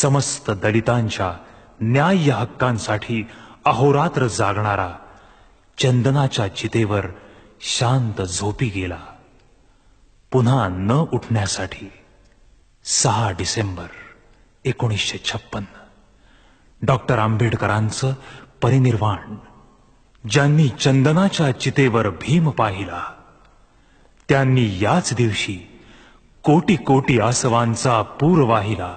समस्त दलितांच्या न्याय्य हक्कांसाठी अहोरात्र जागणारा चंदनाच्या चितेवर शांत झोपी गेला पुन्हा न उठण्यासाठी सहा डिसेंबर एकोणीसशे छप्पन डॉक्टर आंबेडकरांचं परिनिर्वाण ज्यांनी चंदनाच्या चितेवर भीम पाहिला त्यांनी याच दिवशी कोटी कोटी आसवांचा पूर वाहिला